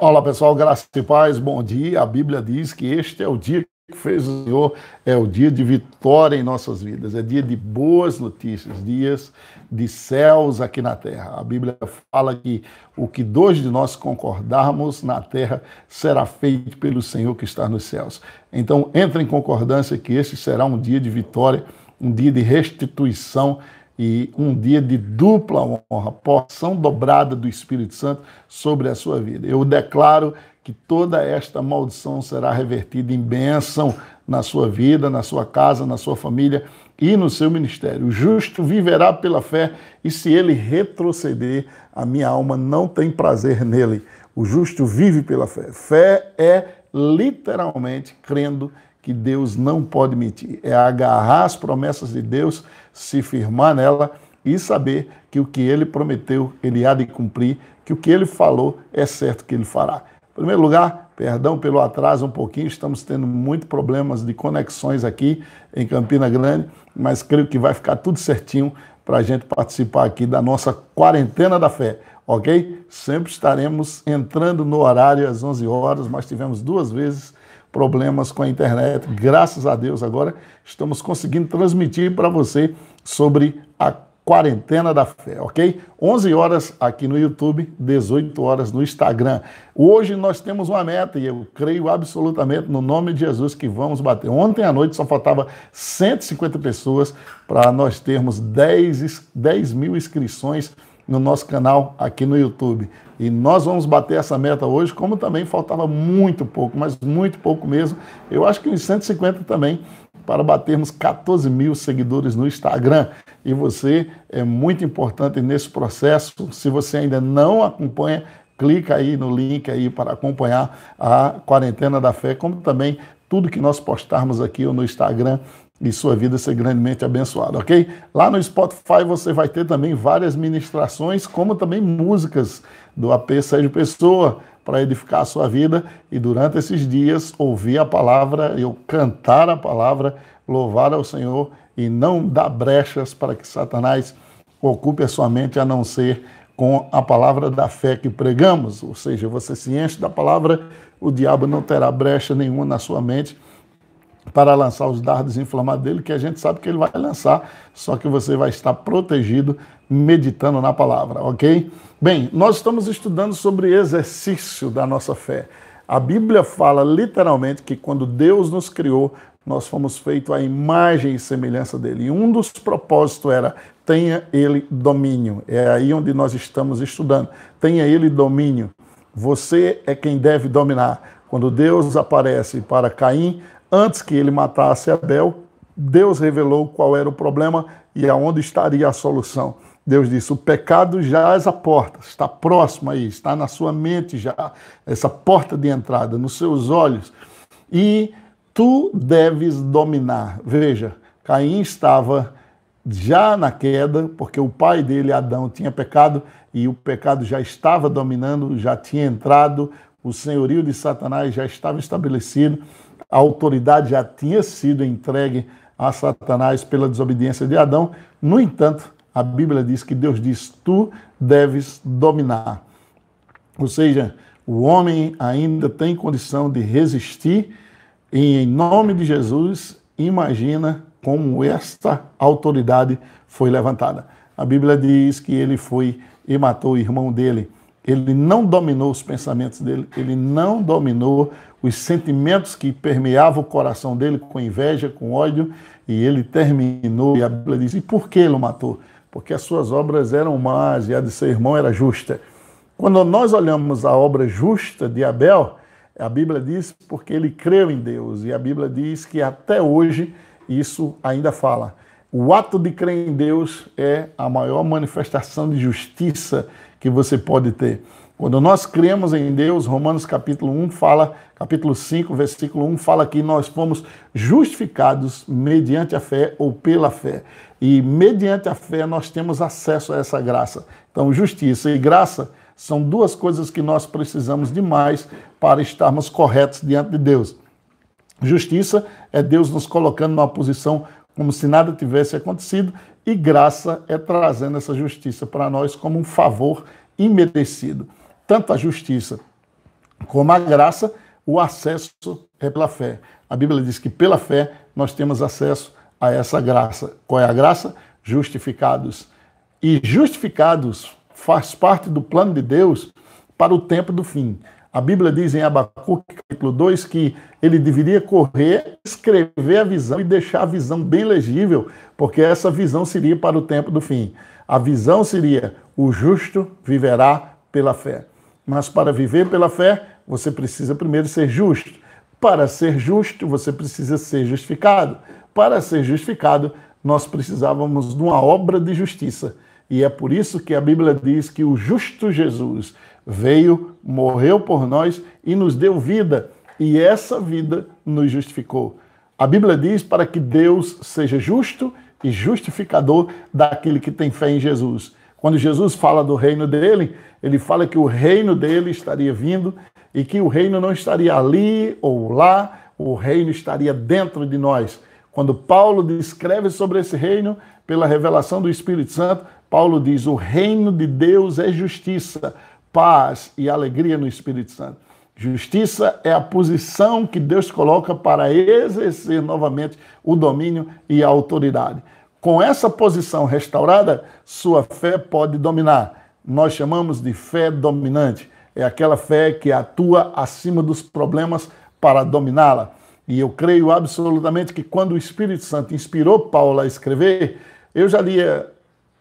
Olá pessoal, graças e paz, bom dia. A Bíblia diz que este é o dia que fez o Senhor, é o dia de vitória em nossas vidas, é dia de boas notícias, dias de céus aqui na terra. A Bíblia fala que o que dois de nós concordarmos na terra será feito pelo Senhor que está nos céus. Então, entre em concordância que este será um dia de vitória, um dia de restituição e um dia de dupla honra, porção dobrada do Espírito Santo sobre a sua vida. Eu declaro que toda esta maldição será revertida em bênção na sua vida, na sua casa, na sua família e no seu ministério. O justo viverá pela fé e se ele retroceder, a minha alma não tem prazer nele. O justo vive pela fé. Fé é literalmente crendo que Deus não pode mentir. É agarrar as promessas de Deus, se firmar nela e saber que o que ele prometeu, ele há de cumprir, que o que ele falou, é certo que ele fará. Em primeiro lugar, perdão pelo atraso um pouquinho, estamos tendo muitos problemas de conexões aqui em Campina Grande, mas creio que vai ficar tudo certinho para a gente participar aqui da nossa quarentena da fé, ok? Sempre estaremos entrando no horário às 11 horas, mas tivemos duas vezes problemas com a internet. Graças a Deus, agora estamos conseguindo transmitir para você sobre a Quarentena da Fé, ok? 11 horas aqui no YouTube, 18 horas no Instagram. Hoje nós temos uma meta e eu creio absolutamente no nome de Jesus que vamos bater. Ontem à noite só faltava 150 pessoas para nós termos 10, 10 mil inscrições no nosso canal aqui no YouTube. E nós vamos bater essa meta hoje, como também faltava muito pouco, mas muito pouco mesmo. Eu acho que uns 150 também, para batermos 14 mil seguidores no Instagram. E você é muito importante nesse processo. Se você ainda não acompanha, clica aí no link aí para acompanhar a Quarentena da Fé, como também tudo que nós postarmos aqui no Instagram e sua vida ser grandemente abençoada, ok? Lá no Spotify você vai ter também várias ministrações, como também músicas do AP Sérgio Pessoa, para edificar a sua vida e durante esses dias ouvir a palavra, eu cantar a palavra, louvar ao Senhor e não dar brechas para que Satanás ocupe a sua mente a não ser com a palavra da fé que pregamos, ou seja, você se enche da palavra, o diabo não terá brecha nenhuma na sua mente para lançar os dardos inflamados dele, que a gente sabe que ele vai lançar, só que você vai estar protegido meditando na palavra, ok? Bem, nós estamos estudando sobre exercício da nossa fé. A Bíblia fala literalmente que quando Deus nos criou, nós fomos feitos à imagem e semelhança dele. E um dos propósitos era tenha ele domínio. É aí onde nós estamos estudando. Tenha ele domínio. Você é quem deve dominar. Quando Deus aparece para Caim, antes que ele matasse Abel, Deus revelou qual era o problema e aonde estaria a solução. Deus disse: o pecado é a porta, está próximo aí, está na sua mente já, essa porta de entrada, nos seus olhos. E tu deves dominar. Veja, Caim estava já na queda, porque o pai dele, Adão, tinha pecado e o pecado já estava dominando, já tinha entrado, o senhorio de Satanás já estava estabelecido a autoridade já tinha sido entregue a Satanás pela desobediência de Adão. No entanto, a Bíblia diz que Deus diz: Tu deves dominar. Ou seja, o homem ainda tem condição de resistir e, em nome de Jesus, imagina como esta autoridade foi levantada. A Bíblia diz que ele foi e matou o irmão dele ele não dominou os pensamentos dele, ele não dominou os sentimentos que permeavam o coração dele com inveja, com ódio, e ele terminou. E a Bíblia diz: e por que ele o matou? Porque as suas obras eram más e a de seu irmão era justa. Quando nós olhamos a obra justa de Abel, a Bíblia diz porque ele creu em Deus, e a Bíblia diz que até hoje isso ainda fala. O ato de crer em Deus é a maior manifestação de justiça que você pode ter. Quando nós cremos em Deus, Romanos capítulo 1 fala, capítulo 5, versículo 1 fala que nós fomos justificados mediante a fé ou pela fé. E mediante a fé nós temos acesso a essa graça. Então, justiça e graça são duas coisas que nós precisamos demais para estarmos corretos diante de Deus. Justiça é Deus nos colocando numa posição como se nada tivesse acontecido, e graça é trazendo essa justiça para nós como um favor imerecido. Tanto a justiça como a graça, o acesso é pela fé. A Bíblia diz que pela fé nós temos acesso a essa graça. Qual é a graça? Justificados. E justificados faz parte do plano de Deus para o tempo do fim. A Bíblia diz em Abacuque, capítulo 2, que ele deveria correr, escrever a visão e deixar a visão bem legível, porque essa visão seria para o tempo do fim. A visão seria: o justo viverá pela fé. Mas para viver pela fé, você precisa primeiro ser justo. Para ser justo, você precisa ser justificado. Para ser justificado, nós precisávamos de uma obra de justiça. E é por isso que a Bíblia diz que o justo Jesus veio, morreu por nós e nos deu vida, e essa vida nos justificou. A Bíblia diz para que Deus seja justo e justificador daquele que tem fé em Jesus. Quando Jesus fala do reino dele, ele fala que o reino dele estaria vindo e que o reino não estaria ali ou lá, o reino estaria dentro de nós. Quando Paulo descreve sobre esse reino, pela revelação do Espírito Santo, Paulo diz: o reino de Deus é justiça, paz e alegria no Espírito Santo. Justiça é a posição que Deus coloca para exercer novamente o domínio e a autoridade. Com essa posição restaurada, sua fé pode dominar. Nós chamamos de fé dominante. É aquela fé que atua acima dos problemas para dominá-la. E eu creio absolutamente que quando o Espírito Santo inspirou Paulo a escrever, eu já lia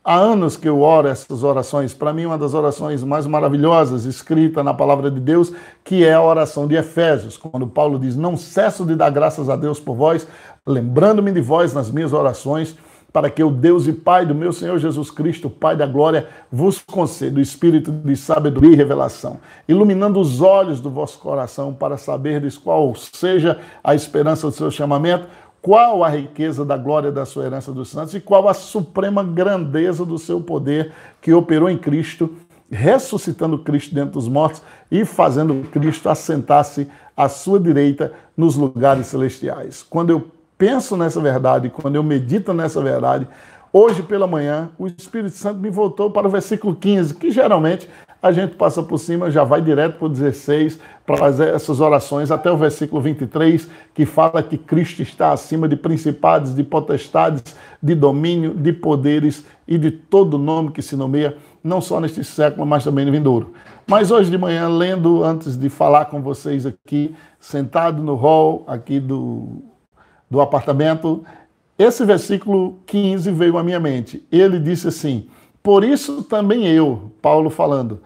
Há anos que eu oro essas orações. Para mim, uma das orações mais maravilhosas escrita na palavra de Deus, que é a oração de Efésios, quando Paulo diz: Não cesso de dar graças a Deus por vós, lembrando-me de vós nas minhas orações, para que o Deus e Pai do meu Senhor Jesus Cristo, Pai da glória, vos conceda o espírito de sabedoria e revelação, iluminando os olhos do vosso coração para saberdes qual seja a esperança do seu chamamento qual a riqueza da glória da sua herança dos santos e qual a suprema grandeza do seu poder que operou em Cristo, ressuscitando Cristo dentro dos mortos e fazendo Cristo assentar-se à sua direita nos lugares celestiais. Quando eu penso nessa verdade, quando eu medito nessa verdade, hoje pela manhã, o Espírito Santo me voltou para o versículo 15, que geralmente a gente passa por cima, já vai direto para o 16, para fazer essas orações, até o versículo 23, que fala que Cristo está acima de principados, de potestades, de domínio, de poderes e de todo nome que se nomeia, não só neste século, mas também no vindouro. Mas hoje de manhã, lendo, antes de falar com vocês aqui, sentado no hall aqui do, do apartamento, esse versículo 15 veio à minha mente. Ele disse assim por isso também eu, Paulo falando,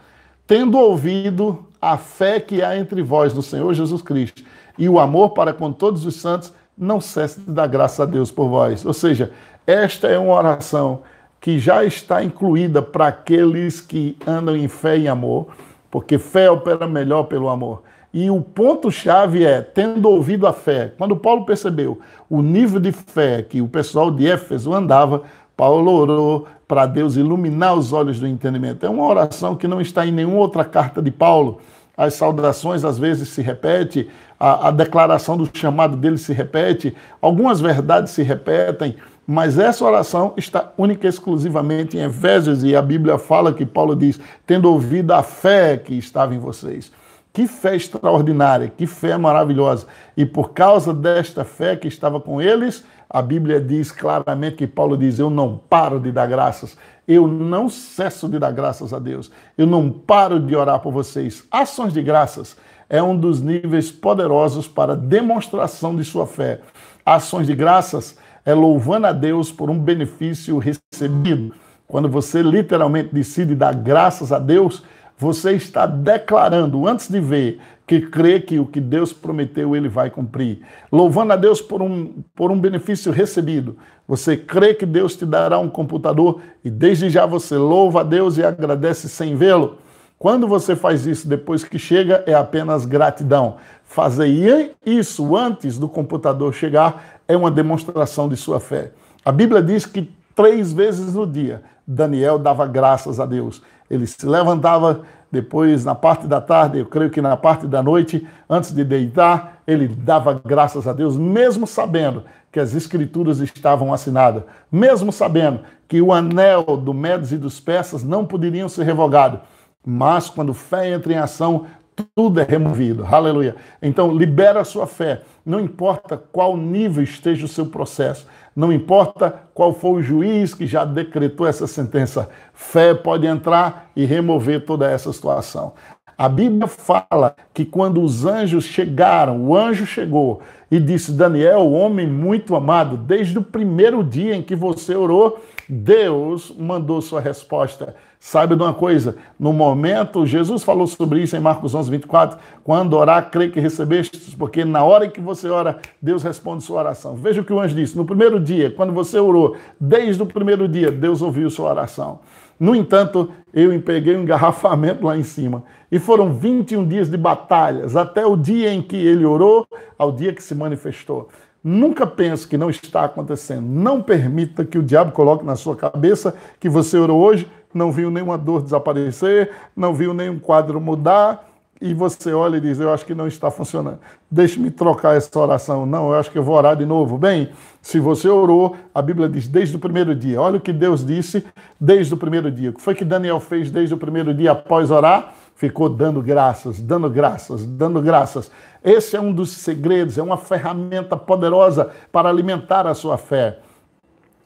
tendo ouvido a fé que há entre vós no Senhor Jesus Cristo e o amor para com todos os santos, não cesse de dar graça a Deus por vós. Ou seja, esta é uma oração que já está incluída para aqueles que andam em fé e amor, porque fé opera melhor pelo amor. E o ponto-chave é, tendo ouvido a fé, quando Paulo percebeu o nível de fé que o pessoal de Éfeso andava, Paulo orou para Deus iluminar os olhos do entendimento. É uma oração que não está em nenhuma outra carta de Paulo. As saudações às vezes se repete, a, a declaração do chamado dele se repete, algumas verdades se repetem, mas essa oração está única e exclusivamente em Efésios, e a Bíblia fala que Paulo diz: tendo ouvido a fé que estava em vocês. Que fé extraordinária, que fé maravilhosa. E por causa desta fé que estava com eles, a Bíblia diz claramente que Paulo diz: Eu não paro de dar graças, eu não cesso de dar graças a Deus, eu não paro de orar por vocês. Ações de graças é um dos níveis poderosos para demonstração de sua fé. Ações de graças é louvando a Deus por um benefício recebido. Quando você literalmente decide dar graças a Deus, você está declarando antes de ver que crê que o que Deus prometeu ele vai cumprir. Louvando a Deus por um, por um benefício recebido. Você crê que Deus te dará um computador e desde já você louva a Deus e agradece sem vê-lo. Quando você faz isso depois que chega, é apenas gratidão. Fazer isso antes do computador chegar é uma demonstração de sua fé. A Bíblia diz que três vezes no dia Daniel dava graças a Deus. Ele se levantava depois, na parte da tarde, eu creio que na parte da noite, antes de deitar, ele dava graças a Deus, mesmo sabendo que as escrituras estavam assinadas, mesmo sabendo que o anel do Medes e dos Persas não poderiam ser revogado. Mas quando fé entra em ação, tudo é removido. Aleluia. Então, libera a sua fé. Não importa qual nível esteja o seu processo, não importa qual for o juiz que já decretou essa sentença, fé pode entrar e remover toda essa situação. A Bíblia fala que quando os anjos chegaram, o anjo chegou e disse: Daniel, homem muito amado, desde o primeiro dia em que você orou, Deus mandou sua resposta. Saiba de uma coisa, no momento, Jesus falou sobre isso em Marcos 11, 24, quando orar, crê que recebeste, porque na hora que você ora, Deus responde sua oração. Veja o que o anjo disse, no primeiro dia, quando você orou, desde o primeiro dia, Deus ouviu sua oração. No entanto, eu peguei um engarrafamento lá em cima. E foram 21 dias de batalhas, até o dia em que ele orou, ao dia que se manifestou. Nunca pense que não está acontecendo. Não permita que o diabo coloque na sua cabeça que você orou hoje, não viu nenhuma dor desaparecer, não viu nenhum quadro mudar, e você olha e diz: Eu acho que não está funcionando. Deixe-me trocar essa oração. Não, eu acho que eu vou orar de novo. Bem, se você orou, a Bíblia diz desde o primeiro dia. Olha o que Deus disse desde o primeiro dia. O que foi que Daniel fez desde o primeiro dia após orar? Ficou dando graças, dando graças, dando graças. Esse é um dos segredos, é uma ferramenta poderosa para alimentar a sua fé.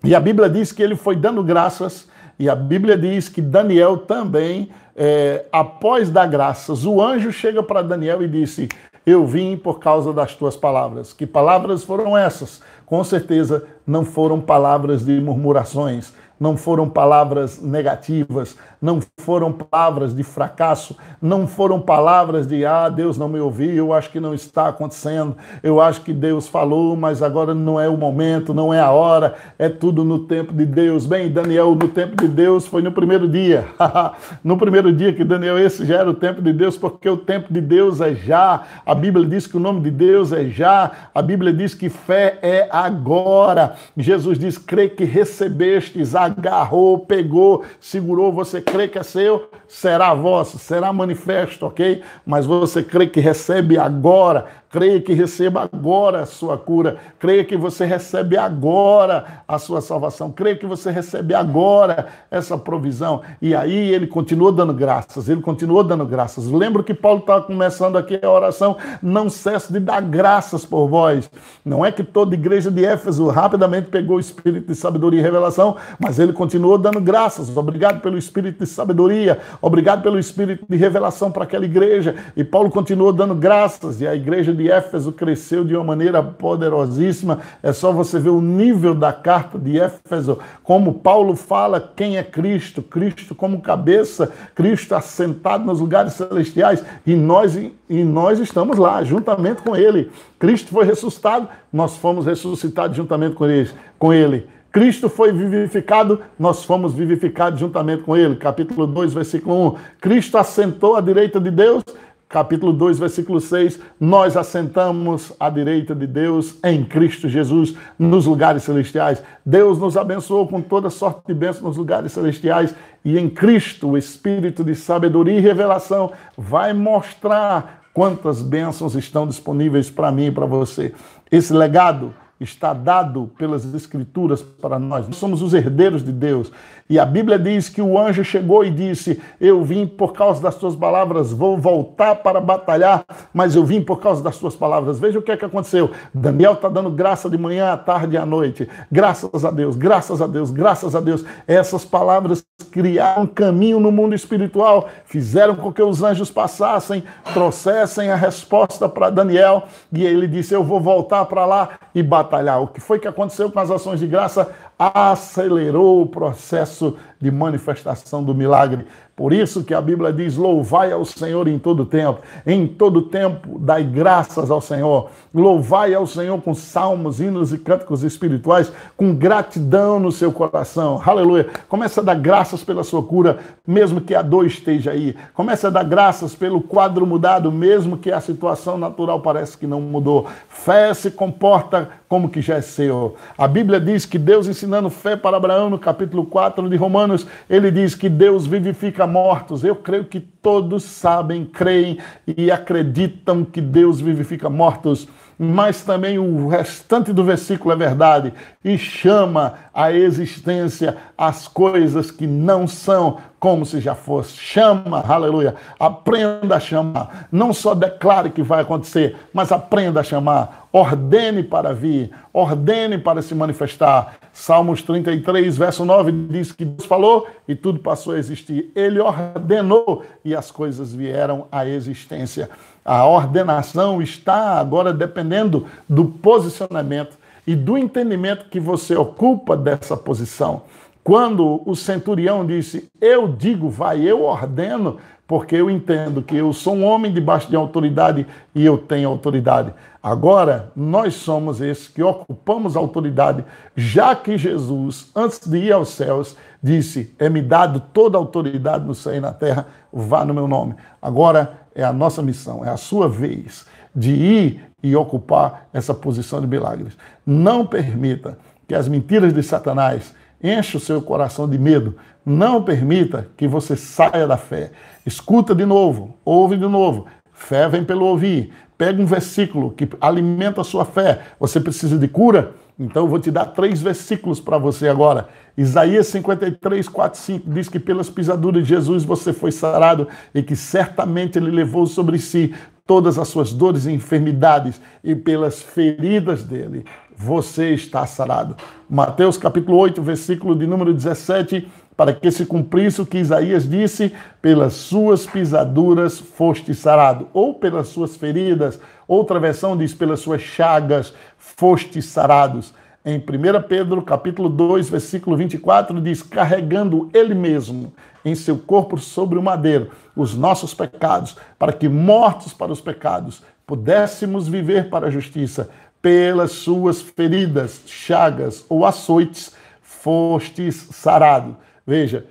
E a Bíblia diz que ele foi dando graças e a Bíblia diz que Daniel também, é, após dar graças, o anjo chega para Daniel e disse: Eu vim por causa das tuas palavras. Que palavras foram essas? Com certeza não foram palavras de murmurações, não foram palavras negativas, não foram palavras de fracasso, não foram palavras de ah, Deus não me ouviu, eu acho que não está acontecendo, eu acho que Deus falou, mas agora não é o momento, não é a hora, é tudo no tempo de Deus. Bem, Daniel, no tempo de Deus foi no primeiro dia. no primeiro dia que Daniel, esse já era o tempo de Deus, porque o tempo de Deus é já. A Bíblia diz que o nome de Deus é já. A Bíblia diz que fé é agora. Jesus diz: crê que recebestes, agarrou, pegou, segurou, você crê crê que é seu, será vosso, será manifesto, ok? Mas você crê que recebe agora Creia que receba agora a sua cura. Creia que você recebe agora a sua salvação. Creia que você recebe agora essa provisão. E aí ele continuou dando graças. Ele continuou dando graças. Lembro que Paulo estava começando aqui a oração. Não cesso de dar graças por vós. Não é que toda igreja de Éfeso rapidamente pegou o espírito de sabedoria e revelação, mas ele continuou dando graças. Obrigado pelo espírito de sabedoria. Obrigado pelo espírito de revelação para aquela igreja. E Paulo continuou dando graças. E a igreja de Éfeso cresceu de uma maneira poderosíssima. É só você ver o nível da carta de Éfeso, como Paulo fala quem é Cristo, Cristo como cabeça, Cristo assentado nos lugares celestiais, e nós, e nós estamos lá, juntamente com ele. Cristo foi ressuscitado, nós fomos ressuscitados juntamente com ele. Com ele. Cristo foi vivificado, nós fomos vivificados juntamente com ele. Capítulo 2, versículo 1. Cristo assentou à direita de Deus capítulo 2, versículo 6, nós assentamos à direita de Deus em Cristo Jesus nos lugares celestiais. Deus nos abençoou com toda sorte de bênçãos nos lugares celestiais e em Cristo o espírito de sabedoria e revelação vai mostrar quantas bênçãos estão disponíveis para mim e para você. Esse legado está dado pelas Escrituras para nós. Nós somos os herdeiros de Deus. E a Bíblia diz que o anjo chegou e disse: Eu vim por causa das tuas palavras, vou voltar para batalhar, mas eu vim por causa das tuas palavras. Veja o que é que aconteceu. Daniel está dando graça de manhã, à tarde e à noite. Graças a Deus, graças a Deus, graças a Deus. Essas palavras criaram um caminho no mundo espiritual, fizeram com que os anjos passassem, trouxessem a resposta para Daniel. E ele disse: Eu vou voltar para lá e bater atrapalhar. O que foi que aconteceu com as ações de graça? Acelerou o processo de manifestação do milagre. Por isso que a Bíblia diz: louvai ao Senhor em todo tempo, em todo tempo dai graças ao Senhor. Louvai ao Senhor com salmos, hinos e cânticos espirituais, com gratidão no seu coração. Aleluia. Começa a dar graças pela sua cura, mesmo que a dor esteja aí. Começa a dar graças pelo quadro mudado, mesmo que a situação natural parece que não mudou. Fé se comporta como que já é seu. A Bíblia diz que Deus ensinando fé para Abraão no capítulo 4 de Romanos, ele diz que Deus vivifica mortos. Eu creio que todos sabem, creem e acreditam que Deus vivifica mortos mas também o restante do versículo é verdade e chama a existência as coisas que não são como se já fosse. Chama, aleluia. Aprenda a chamar. Não só declare que vai acontecer, mas aprenda a chamar. Ordene para vir, ordene para se manifestar. Salmos 33, verso 9 diz que Deus falou e tudo passou a existir. Ele ordenou e as coisas vieram à existência. A ordenação está agora dependendo do posicionamento e do entendimento que você ocupa dessa posição. Quando o centurião disse, Eu digo, vai, eu ordeno, porque eu entendo que eu sou um homem debaixo de autoridade e eu tenho autoridade. Agora, nós somos esses que ocupamos a autoridade, já que Jesus, antes de ir aos céus, disse: É-me dado toda a autoridade no céu e na terra, vá no meu nome. Agora é a nossa missão, é a sua vez de ir e ocupar essa posição de milagres. Não permita que as mentiras de Satanás Enche o seu coração de medo. Não permita que você saia da fé. Escuta de novo, ouve de novo. Fé vem pelo ouvir. Pega um versículo que alimenta a sua fé. Você precisa de cura? Então eu vou te dar três versículos para você agora. Isaías 53, 4, 5 diz que pelas pisaduras de Jesus você foi sarado e que certamente ele levou sobre si todas as suas dores e enfermidades e pelas feridas dele, você está sarado. Mateus capítulo 8, versículo de número 17, para que se cumprisse o que Isaías disse, pelas suas pisaduras foste sarado, ou pelas suas feridas, outra versão diz, pelas suas chagas foste sarados. Em 1 Pedro capítulo 2, versículo 24, diz, carregando ele mesmo em seu corpo sobre o madeiro os nossos pecados, para que, mortos para os pecados, pudéssemos viver para a justiça. Pelas suas feridas, chagas ou açoites, fostes sarado. Veja,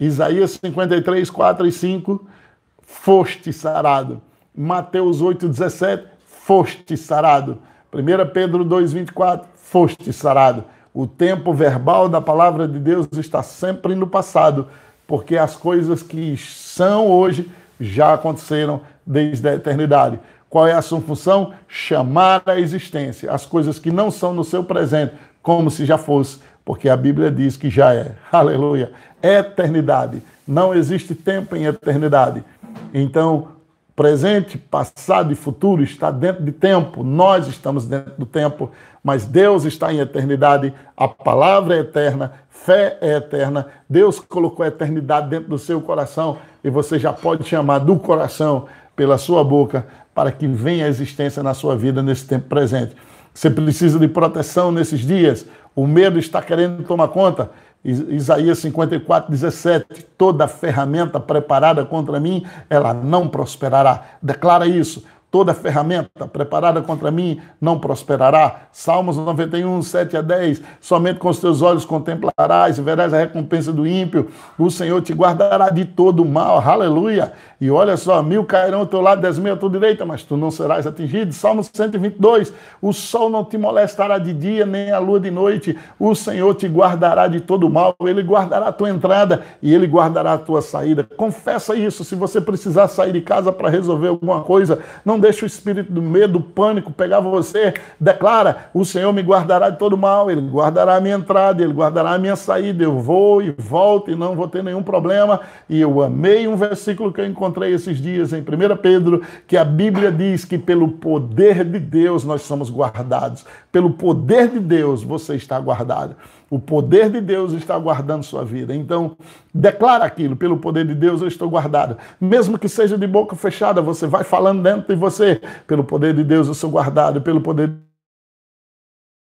Isaías 53, 4 e 5, foste sarado. Mateus 8, 17, foste sarado. 1 Pedro 2, 24, foste sarado. O tempo verbal da palavra de Deus está sempre no passado porque as coisas que são hoje já aconteceram desde a eternidade. Qual é a sua função? Chamar a existência as coisas que não são no seu presente, como se já fosse, porque a Bíblia diz que já é. Aleluia. Eternidade. Não existe tempo em eternidade. Então, presente, passado e futuro está dentro de tempo. Nós estamos dentro do tempo, mas Deus está em eternidade. A palavra é eterna Fé é eterna. Deus colocou a eternidade dentro do seu coração e você já pode chamar do coração pela sua boca para que venha a existência na sua vida nesse tempo presente. Você precisa de proteção nesses dias. O medo está querendo tomar conta. Isaías 54, 17. Toda ferramenta preparada contra mim, ela não prosperará. Declara isso toda ferramenta preparada contra mim não prosperará. Salmos 91, 7 a 10. Somente com os teus olhos contemplarás e verás a recompensa do ímpio. O Senhor te guardará de todo mal. Aleluia. E olha só, mil cairão ao teu lado, dez mil à tua direita, mas tu não serás atingido. Salmos 122. O sol não te molestará de dia, nem a lua de noite. O Senhor te guardará de todo mal. Ele guardará a tua entrada e ele guardará a tua saída. Confessa isso. Se você precisar sair de casa para resolver alguma coisa, não deixa o espírito do medo, do pânico pegar você. Declara: O Senhor me guardará de todo mal, Ele guardará a minha entrada, Ele guardará a minha saída. Eu vou e volto e não vou ter nenhum problema. E eu amei um versículo que eu encontrei esses dias em 1 Pedro, que a Bíblia diz que pelo poder de Deus nós somos guardados. Pelo poder de Deus você está guardado. O poder de Deus está guardando sua vida. Então, declara aquilo: pelo poder de Deus eu estou guardado. Mesmo que seja de boca fechada, você vai falando dentro de você: pelo poder de Deus eu sou guardado, pelo poder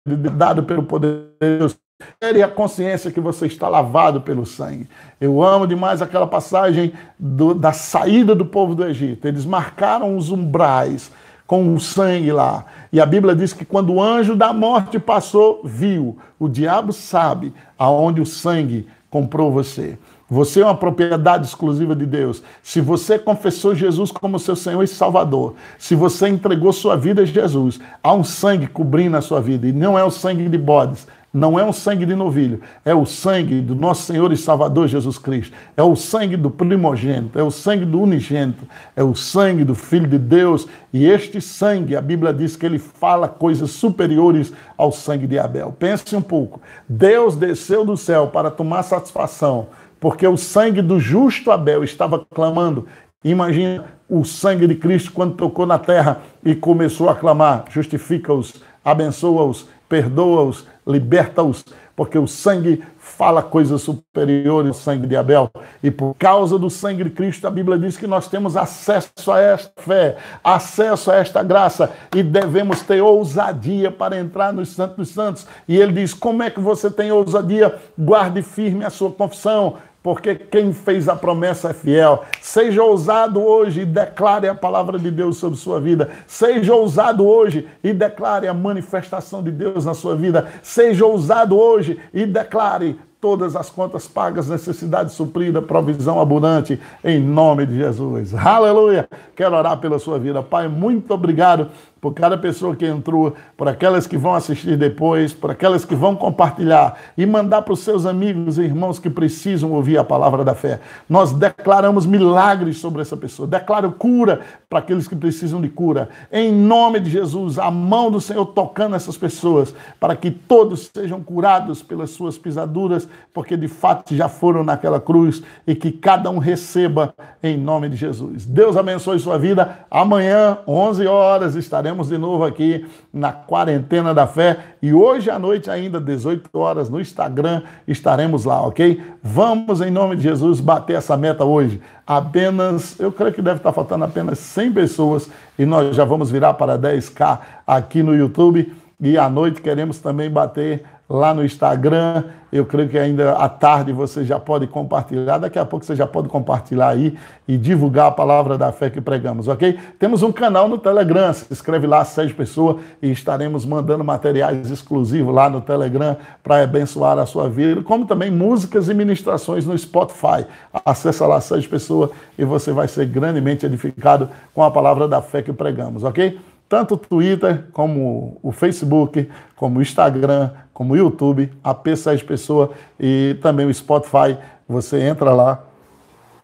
de Deus, dado pelo poder de Deus. E a consciência que você está lavado pelo sangue. Eu amo demais aquela passagem do, da saída do povo do Egito. Eles marcaram os umbrais com o sangue lá. E a Bíblia diz que quando o anjo da morte passou, viu. O diabo sabe aonde o sangue comprou você. Você é uma propriedade exclusiva de Deus. Se você confessou Jesus como seu Senhor e Salvador, se você entregou sua vida a Jesus, há um sangue cobrindo a sua vida. E não é o sangue de bodes, não é um sangue de novilho, é o sangue do nosso Senhor e Salvador Jesus Cristo, é o sangue do primogênito, é o sangue do unigênito, é o sangue do Filho de Deus, e este sangue, a Bíblia diz que ele fala coisas superiores ao sangue de Abel. Pense um pouco, Deus desceu do céu para tomar satisfação, porque o sangue do justo Abel estava clamando, Imagina o sangue de Cristo quando tocou na terra e começou a clamar: justifica-os, abençoa-os, perdoa-os, liberta-os, porque o sangue fala coisas superiores ao sangue de Abel. E por causa do sangue de Cristo, a Bíblia diz que nós temos acesso a esta fé, acesso a esta graça, e devemos ter ousadia para entrar nos santos dos Santos. E ele diz: Como é que você tem ousadia? Guarde firme a sua confissão porque quem fez a promessa é fiel. Seja ousado hoje e declare a palavra de Deus sobre sua vida. Seja ousado hoje e declare a manifestação de Deus na sua vida. Seja ousado hoje e declare todas as contas pagas, necessidade suprida, provisão abundante, em nome de Jesus. Aleluia! Quero orar pela sua vida. Pai, muito obrigado por cada pessoa que entrou, por aquelas que vão assistir depois, por aquelas que vão compartilhar e mandar para os seus amigos e irmãos que precisam ouvir a palavra da fé. Nós declaramos milagres sobre essa pessoa, declaro cura para aqueles que precisam de cura. Em nome de Jesus, a mão do Senhor tocando essas pessoas, para que todos sejam curados pelas suas pisaduras, porque de fato já foram naquela cruz e que cada um receba em nome de Jesus. Deus abençoe sua vida. Amanhã, 11 horas, estaremos estaremos de novo aqui na Quarentena da Fé e hoje à noite, ainda, 18 horas, no Instagram, estaremos lá, ok? Vamos, em nome de Jesus, bater essa meta hoje. Apenas, eu creio que deve estar faltando apenas 100 pessoas e nós já vamos virar para 10k aqui no YouTube e à noite queremos também bater lá no Instagram. Eu creio que ainda à tarde você já pode compartilhar. Daqui a pouco você já pode compartilhar aí e divulgar a palavra da fé que pregamos, ok? Temos um canal no Telegram. Se inscreve lá, Sérgio Pessoa, e estaremos mandando materiais exclusivos lá no Telegram para abençoar a sua vida, como também músicas e ministrações no Spotify. Acesse lá, Sérgio Pessoa, e você vai ser grandemente edificado com a palavra da fé que pregamos, ok? tanto o Twitter, como o Facebook, como o Instagram, como o YouTube, a p 7 Pessoa e também o Spotify. Você entra lá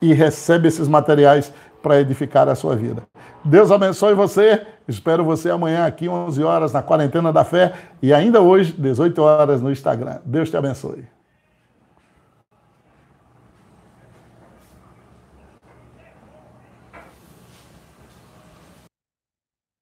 e recebe esses materiais para edificar a sua vida. Deus abençoe você. Espero você amanhã aqui, 11 horas, na Quarentena da Fé e ainda hoje, 18 horas, no Instagram. Deus te abençoe.